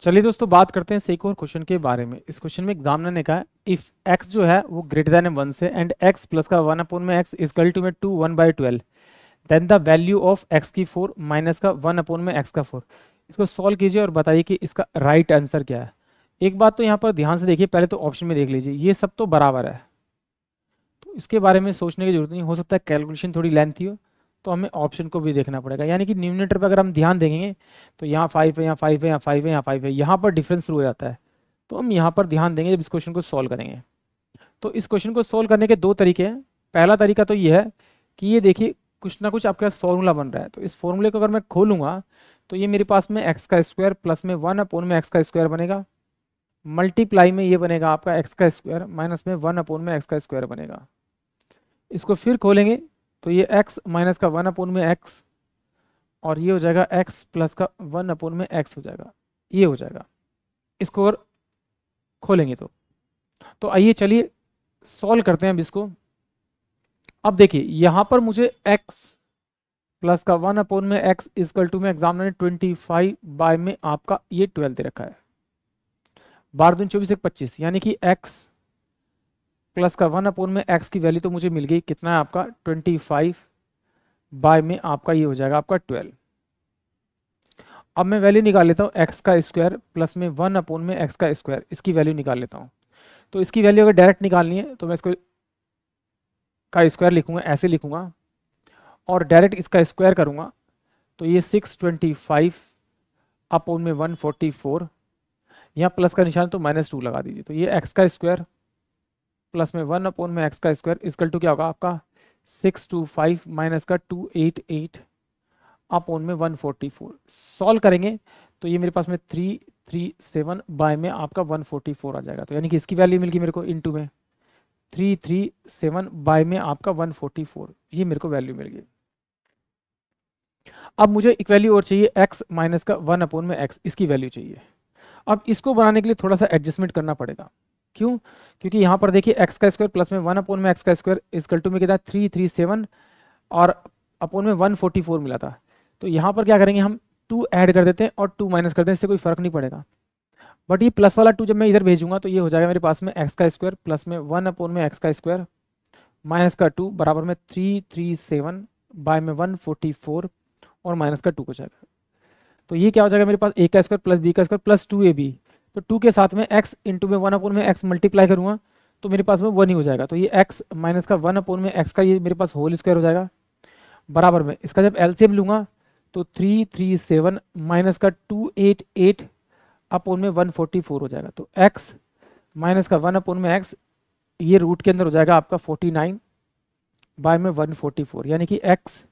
चलिए दोस्तों बात करते हैं सेक और क्वेश्चन के बारे में इस क्वेश्चन में एग्जामिनर ने कहा इफ एक्स जो है वो ग्रेटर देन वन से एंड एक्स प्लस का वन अपॉन में एक्स इज टू में two one by twelve then the value of x की फोर माइनस का वन अपॉन में एक्स का फोर इसको सॉल्व कीजिए और बताइए कि इसका राइट right आंसर क्या है एक बात तो यहाँ पर ध्यान से देखिए पहले तो ऑप्शन में देख लीजिए ये सब तो बराबर है तो इसके बारे में सोचने की जरूरत नहीं हो सकता है कैलकुलेशन थोड़ी लेंथी हो तो हमें ऑप्शन को भी देखना पड़ेगा यानी कि न्यूमिनेटर पर अगर हम ध्यान देंगे तो यहाँ फाइव है यहाँ फाइव है यहाँ फाइव है यहाँ फाइव है यहाँ पर डिफरेंस शुरू हो जाता है तो हम यहाँ पर ध्यान देंगे जब इस क्वेश्चन को सोल्व करेंगे तो इस क्वेश्चन को सोल्व करने के दो तरीके हैं पहला तरीका तो ये है कि ये देखिए कुछ ना कुछ आपके पास फॉर्मूला बन रहा है तो इस फॉर्मूले को अगर मैं खोलूँगा तो ये मेरे पास में एक्स का स्क्वायर प्लस में वन अपोन में एक्स का स्क्वायर बनेगा मल्टीप्लाई में ये बनेगा आपका एक्स का स्क्वायर माइनस में वन अपोन में एक्स का स्क्वायर बनेगा इसको फिर खोलेंगे तो ये x माइनस का वन अपून में x और ये हो जाएगा x प्लस का वन अपून में x हो जाएगा ये हो जाएगा इसको अगर खोलेंगे तो तो आइए चलिए सॉल्व करते हैं अब इसको अब देखिए यहाँ पर मुझे x प्लस का वन अपोन में x इजकल टू में एग्जाम ने ट्वेंटी फाइव बाय में आपका ये ट्वेल्थ दे रखा है बारह दिन चौबीस एक पच्चीस यानी कि x प्लस का वन अपोन में एक्स की वैल्यू तो मुझे मिल गई कितना है आपका ट्वेंटी फाइव बाय में आपका ये हो जाएगा आपका ट्वेल्व अब मैं वैल्यू निकाल लेता हूँ एक्स का स्क्वायर प्लस में वन अपोन में एक्स का स्क्वायर इसकी वैल्यू निकाल लेता हूँ तो इसकी वैल्यू अगर डायरेक्ट निकालनी है तो मैं इसको का स्क्वायर लिखूंगा ऐसे लिखूंगा और डायरेक्ट इसका स्क्वायर करूंगा तो ये सिक्स ट्वेंटी फाइव अपोन में वन फोर्टी फोर यहाँ प्लस का निशान तो माइनस टू लगा दीजिए तो ये एक्स का स्क्वायर प्लस में वन अपोन में एक्स का स्क्वायर इसकल टू क्या होगा आपका सिक्स टू फाइव माइनस का टू एट एट अपोन में वन फोर्टी फोर सॉल्व करेंगे तो ये मेरे पास में थ्री थ्री सेवन बाय में आपका वन फोर्टी फोर आ जाएगा तो यानी कि इसकी वैल्यू मिलगी मेरे को इन टू में थ्री थ्री सेवन बाय में आपका वन फोर्टी फोर ये मेरे को वैल्यू मिल गई अब मुझे एक वैल्यू और चाहिए एक्स माइनस का वन अपोन में एक्स इसकी वैल्यू चाहिए अब इसको बनाने के लिए थोड़ा सा एडजस्टमेंट करना पड़ेगा क्यों क्योंकि यहाँ पर देखिए एक्स का स्क्वायर प्लस में वन अपोन में एक्स का स्क्वायर इसकल टू में कितना थ्री थ्री सेवन और अपोन में वन फोर्टी फोर मिला था तो यहाँ पर क्या करेंगे हम टू ऐड कर देते हैं और टू माइनस कर देते हैं इससे कोई फर्क नहीं पड़ेगा बट ये प्लस वाला टू जब मैं इधर भेजूंगा तो ये हो जाएगा मेरे पास में एक्स का स्क्वायर प्लस में वन अपोन में एक्स का स्क्वायर माइनस का टू बराबर में थ्री थ्री सेवन बाय में वन फोर्टी फोर और माइनस का टू हो जाएगा तो ये क्या हो जाएगा मेरे पास ए का स्क्वायर प्लस बी का square plus two A B तो टू के साथ में एक्स इंटू में वन अपोन में एक्स मल्टीप्लाई करूँगा तो मेरे पास में वन ही हो जाएगा तो ये एक्स माइनस का वन अपोन में एक्स का ये मेरे पास होल स्क्वायर हो जाएगा बराबर में इसका जब एल सी तो थ्री थ्री सेवन माइनस का टू एट एट अपोन में वन फोर्टी फोर हो जाएगा तो एक्स माइनस का वन अपोन में एक्स ये रूट के अंदर हो जाएगा आपका फोर्टी नाइन बाय में वन फोर्टी फोर यानी कि एक्स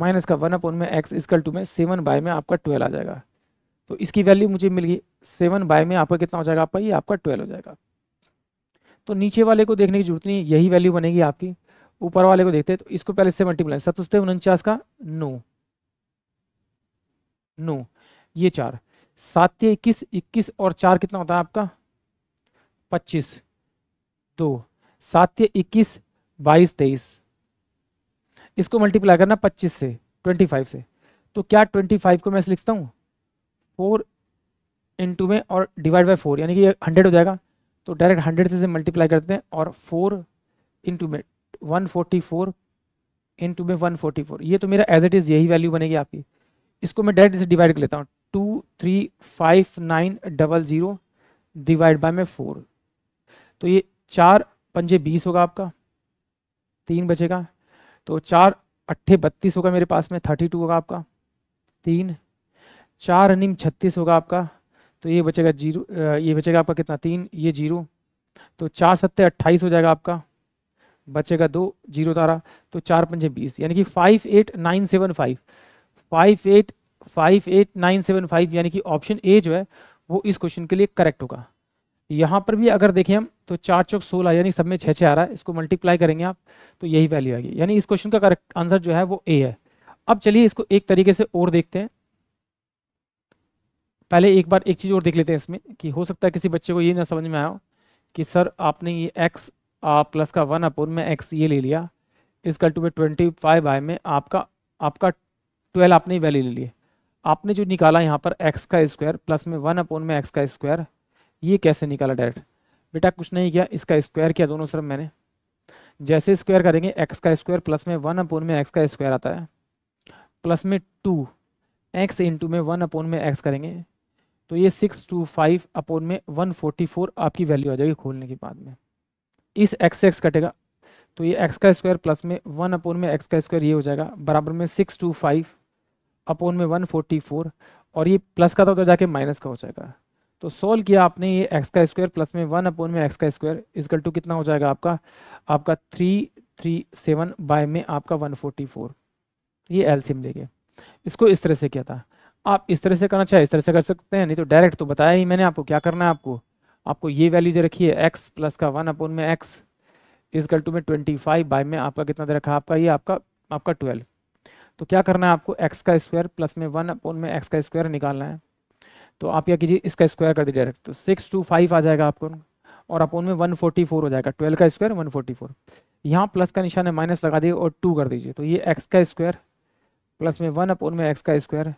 माइनस का वन अपोन में एक्स इजकल टू में सेवन बाय में आपका ट्वेल्व आ जाएगा तो इसकी वैल्यू मुझे मिल गई सेवन बाय में आपका कितना हो जाएगा आपका ये आपका ट्वेल्व हो जाएगा तो नीचे वाले को देखने की जरूरत नहीं यही वैल्यू बनेगी आपकी ऊपर वाले को देखते हैं तो इसको पहले से मल्टीप्लाई सतुस्ते उनचास का नौ नौ ये चार सात इक्कीस इक्कीस और चार कितना होता है आपका पच्चीस दो सात इक्कीस बाईस तेईस इसको मल्टीप्लाई करना पच्चीस से ट्वेंटी फाइव से तो क्या ट्वेंटी फाइव को मैं लिखता हूँ फोर इंटू में और डिवाइड बाई फोर यानी कि हंड्रेड हो जाएगा तो डायरेक्ट हंड्रेड से इसे मल्टीप्लाई करते हैं और फोर इंटू में वन फोर्टी फोर इंटू में वन फोर्टी फोर ये तो मेरा एज इट इज़ यही वैल्यू बनेगी आपकी इसको मैं डायरेक्ट इसे डिवाइड कर लेता हूँ two three five nine double zero divide by में फोर तो ये चार पंजे बीस होगा आपका तीन बचेगा तो चार अट्ठे बत्तीस होगा मेरे पास में थर्टी टू होगा आपका तीन चार निम छत्तीस होगा आपका तो ये बचेगा जीरो ये बचेगा आपका कितना तीन ये जीरो तो चार सत्तर अट्ठाईस हो जाएगा आपका बचेगा दो जीरो तारा तो चार पंजे बीस यानी कि five eight nine seven five five eight five eight nine seven five यानी कि ऑप्शन ए जो है वो इस क्वेश्चन के लिए करेक्ट होगा यहाँ पर भी अगर देखें हम तो चार चौक सोलह यानी सब में छः छः आ रहा है इसको मल्टीप्लाई करेंगे आप तो यही वैल्यू आएगी यानी इस क्वेश्चन का करेक्ट आंसर जो है वो ए है अब चलिए इसको एक तरीके से और देखते हैं पहले एक बार एक चीज़ और देख लेते हैं इसमें कि हो सकता है किसी बच्चे को ये ना समझ में आया कि सर आपने ये एक्स प्लस का वन अपन में एक्स ये ले लिया इस टू में ट्वेंटी फाइव आई में आपका आपका ट्वेल्व आपने वैल्यू ले लिया आपने जो निकाला यहाँ पर एक्स का स्क्वायर प्लस में वन अपोन में एक्स का स्क्वायर ये कैसे निकाला डायरेक्ट बेटा कुछ नहीं किया इसका स्क्वायर किया दोनों सर मैंने जैसे स्क्वायर करेंगे एक्स का स्क्वायर प्लस में वन अपोन में एक्स का स्क्वायर आता है प्लस में टू एक्स इंटू में वन अपोन में एक्स करेंगे तो ये सिक्स टू फाइव अपोन में वन फोर्टी फोर आपकी वैल्यू आ जाएगी खोलने के बाद में इस एक्स से एक्स कटेगा तो ये एक्स का स्क्वायर प्लस में वन अपोन में एक्स का स्क्वायर ये हो जाएगा बराबर में सिक्स टू फाइव अपोन में वन फोर्टी फोर और ये प्लस का था तो जाके माइनस का हो जाएगा तो सोल्व किया आपने ये एक्स का स्क्वायर प्लस में वन अपोन में एक्स का स्क्वायर इजकल टू कितना हो जाएगा आपका आपका थ्री थ्री सेवन बाय में आपका वन फोर्टी फोर ये एल्सियम लेके इसको इस तरह से किया था आप इस तरह से करना चाहे इस तरह से कर सकते हैं नहीं तो डायरेक्ट तो बताया ही मैंने आपको क्या करना है आपको आपको ये वैल्यू जो रखी है एक्स प्लस का वन अपन में एक्स इस गल टू में ट्वेंटी फाइव बाई में आपका कितना दे रखा आपका ये आपका आपका ट्वेल्व तो क्या करना है आपको एक्स का स्क्वायर प्लस में वन अपन में एक्स का स्क्वायर निकालना है तो आप क्या कीजिए इसका स्क्वायर कर दीजिए डायरेक्ट तो सिक्स टू फाइव आ जाएगा आपको और अपन में वन फोर्टी फोर हो जाएगा ट्वेल्व का स्क्वायर वन फोर्टी फोर यहाँ प्लस का निशान है माइनस लगा दिए और टू कर दीजिए तो ये एक्स का स्क्वायर प्लस में वन अपन में एक्स का स्क्वायर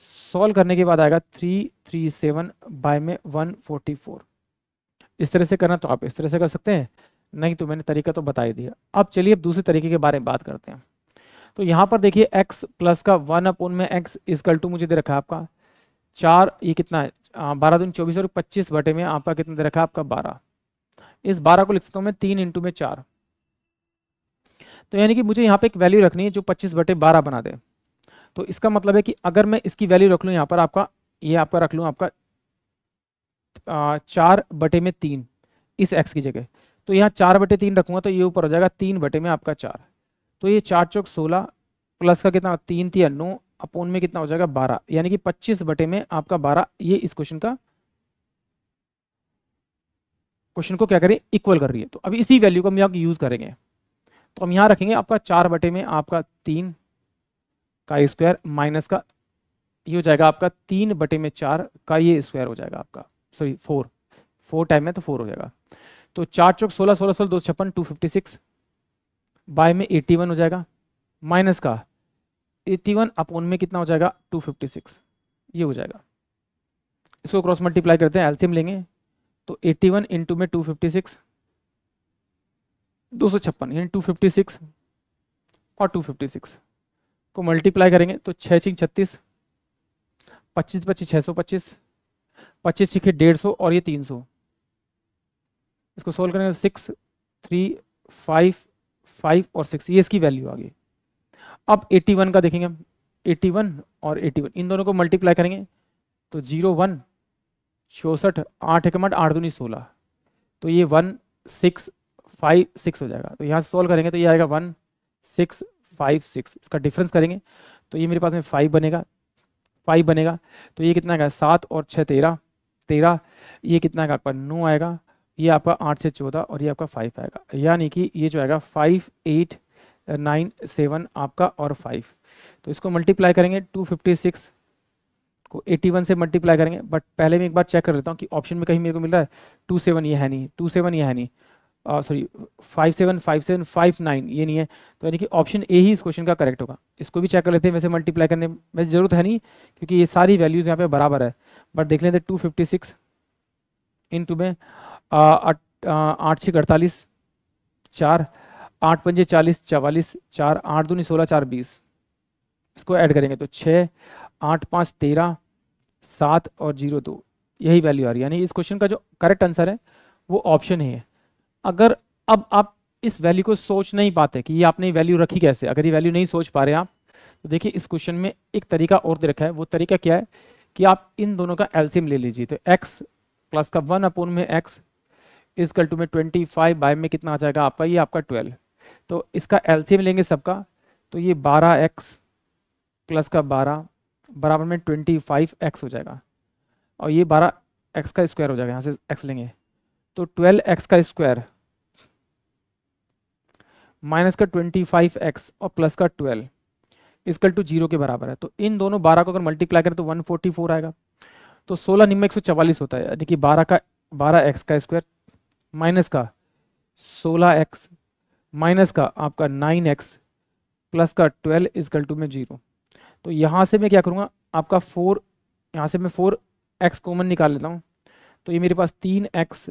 सॉल्व करने के बाद आएगा थ्री थ्री सेवन बाय में वन फोर्टी फोर इस तरह से करना तो आप इस तरह से कर सकते हैं नहीं तो मैंने तरीका तो बता ही दिया अब चलिए अब दूसरे तरीके के बारे में बात करते हैं तो यहाँ पर देखिए x प्लस का वन अपन में x इजकल टू मुझे दे रखा है आपका चार ये कितना है बारह दून चौबीस और पच्चीस बटे में आपका कितना दे रखा है आपका बारह इस बारह को लिख सकता हूँ मैं तीन इंटू में चार तो यानी कि मुझे यहाँ पे एक वैल्यू रखनी है जो पच्चीस बटे बारह बना दे तो इसका मतलब है कि अगर मैं इसकी वैल्यू रख लूँ यहाँ पर आपका ये आपका रख लूँ आपका चार बटे में तीन इस एक्स की जगह तो यहाँ चार बटे तीन रखूँगा तो ये ऊपर हो जाएगा तीन बटे में आपका चार तो ये चार चौक सोलह प्लस का कितना तीन तीन नौ अपोन में कितना हो जाएगा बारह यानी कि पच्चीस बटे में आपका बारह ये इस क्वेश्चन का क्वेश्चन को क्या करें इक्वल कर रही है तो अब इसी वैल्यू को हम यहाँ यूज़ करेंगे तो हम यहाँ रखेंगे आपका चार बटे में आपका तीन का स्क्वायर माइनस का ये हो जाएगा आपका तीन बटे में चार का ये स्क्वायर हो जाएगा आपका सॉरी फोर फोर टाइम है तो फोर हो जाएगा तो चार चौक सोलह सोलह सोलह दो छप्पन टू फिफ्टी सिक्स बाय में एट्टी वन हो जाएगा माइनस का एट्टी वन अपोन में कितना हो जाएगा टू फिफ्टी सिक्स ये हो जाएगा इसको क्रॉस मल्टीप्लाई करते हैं एल्सियम लेंगे तो एट्टी वन इंटू में टू फिफ्टी सिक्स दो सौ छप्पन यानी टू फिफ्टी सिक्स और टू फिफ्टी सिक्स को मल्टीप्लाई करेंगे तो छः छिंग छत्तीस पच्चीस पच्चीस छः सौ पच्चीस पच्चीस छिखे डेढ़ सौ और ये तीन सौ इसको सोल्व करेंगे सिक्स थ्री फाइव फाइव और सिक्स ये इसकी वैल्यू आ गई अब एट्टी वन का देखेंगे हम एट्टी वन और एट्टी वन इन दोनों को मल्टीप्लाई करेंगे तो जीरो वन चौंसठ आठ एक आठ आठ दूनी सोलह तो ये वन सिक्स फाइव सिक्स हो जाएगा तो यहाँ से सोल्व करेंगे तो ये आएगा वन सिक्स फाइव सिक्स इसका डिफरेंस करेंगे तो ये मेरे पास में फाइव बनेगा फाइव बनेगा तो ये कितना का सात और छः तेरह तेरह ये कितना का आपका नौ आएगा ये आपका आठ से चौदह और ये आपका फाइव आएगा यानी कि ये जो आएगा फाइव एट नाइन सेवन आपका और फाइव तो इसको मल्टीप्लाई करेंगे टू फिफ्टी सिक्स को वन से मल्टीप्लाई करेंगे बट पहले मैं एक बार चेक कर लेता हूँ कि ऑप्शन में कहीं मेरे को मिल रहा है टू सेवन ये है नहीं टू सेवन ये है नहीं sorry five seven five seven five nine ये नहीं है तो यानी कि ऑप्शन ए ही इस क्वेश्चन का करेक्ट होगा इसको भी चेक कर लेते हैं वैसे मल्टीप्लाई करने वैसे जरूरत है नहीं क्योंकि ये सारी वैल्यूज़ यहाँ पे बराबर है बट देख लेते two fifty six into two uh, आठ uh, छः अड़तालीस चार आठ पंजे चालीस चवालीस चार आठ दूनी सोलह चार बीस इसको ऐड करेंगे तो छः आठ पाँच तेरह सात और जीरो दो यही वैल्यू आ रही है यानी इस क्वेश्चन का जो करेक्ट आंसर है वो ऑप्शन ही है अगर अब आप इस वैल्यू को सोच नहीं पाते कि ये आपने वैल्यू रखी कैसे अगर ये वैल्यू नहीं सोच पा रहे आप तो देखिए इस क्वेश्चन में एक तरीका और दे रखा है वो तरीका क्या है कि आप इन दोनों का एल्सियम ले लीजिए तो एक्स प्लस का वन अपोन में एक्स कल टू में ट्वेंटी फाइव बाय में कितना आ जाएगा आपका ये आपका ट्वेल्व तो इसका एल्सियम लेंगे सबका तो ये बारह एक्स प्लस का बारह बराबर में ट्वेंटी फाइव एक्स हो जाएगा और ये बारह एक्स का स्क्वायर हो जाएगा यहाँ से एक्स लेंगे तो ट्वेल्व एक्स का स्क्वायर माइनस का ट्वेंटी फाइव एक्स और प्लस का ट्वेल्व इसकल टू जीरो के बराबर है तो इन दोनों बारह को अगर मल्टीप्लाई करें तो वन फोर्टी फोर आएगा तो सोलह निम्न एक सौ चवालीस होता है यानी कि बारह का बारह एक्स का स्क्वायर माइनस का सोलह एक्स माइनस का आपका नाइन एक्स प्लस का ट्वेल्व इजकल टू में जीरो तो यहाँ से मैं क्या करूँगा आपका फोर यहाँ से मैं फोर एक्स कॉमन निकाल लेता हूँ तो ये मेरे पास तीन एक्स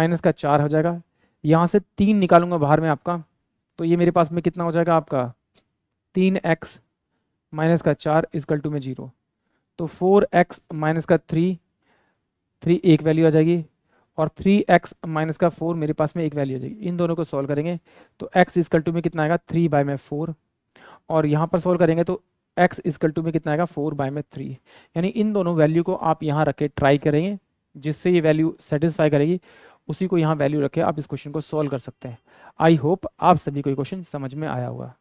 माइनस का चार हो जाएगा यहाँ से तीन निकालूंगा बाहर में आपका तो ये मेरे पास में कितना हो जाएगा आपका तीन एक्स माइनस का चार इजकल टू में जीरो तो फोर एक्स माइनस का थ्री थ्री एक वैल्यू आ जाएगी और थ्री एक्स माइनस का फोर मेरे पास में एक वैल्यू आ जाएगी इन दोनों को सॉल्व करेंगे तो एक्स इजकल टू में कितना आएगा थ्री बाय में फोर और यहाँ पर सॉल्व करेंगे तो एक्स इजकल टू में कितना आएगा फोर बाय में थ्री यानी इन दोनों वैल्यू को आप यहाँ रखें ट्राई करेंगे जिससे ये वैल्यू सेटिस्फाई करेगी उसी को यहाँ वैल्यू रखे आप इस क्वेश्चन को सॉल्व कर सकते हैं आई होप आप सभी को क्वेश्चन समझ में आया होगा